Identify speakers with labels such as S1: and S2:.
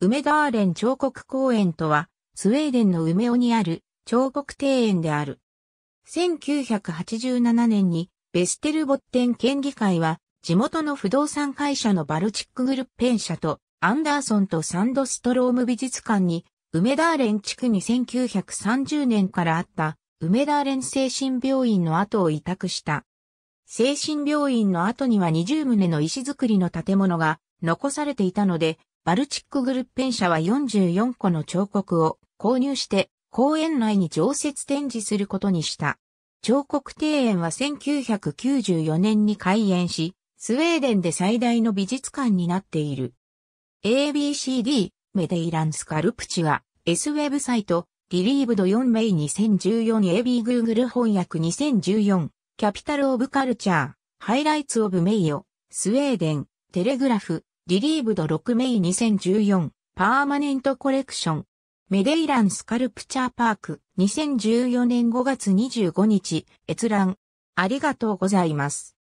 S1: 梅ダーレン彫刻公園とは、スウェーデンの梅尾にある彫刻庭園である。1987年にベステルボッテン県議会は、地元の不動産会社のバルチックグルッペン社とアンダーソンとサンドストローム美術館に、梅ダーレン地区に1930年からあった梅ダーレン精神病院の後を委託した。精神病院の後には20棟の石造りの建物が残されていたので、バルチックグルッペン社は44個の彫刻を購入して公園内に常設展示することにした。彫刻庭園は1994年に開園し、スウェーデンで最大の美術館になっている。ABCD メデイランスカルプチは S ウェブサイトリリーブド4メイ 2014AB Google 翻訳2014キャピタルオブカルチャーハイライツオブメイヨスウェーデンテレグラフリリーブド6メイ2014、パーマネントコレクション。メデイランスカルプチャーパーク、2014年5月25日、閲覧。ありがとうございます。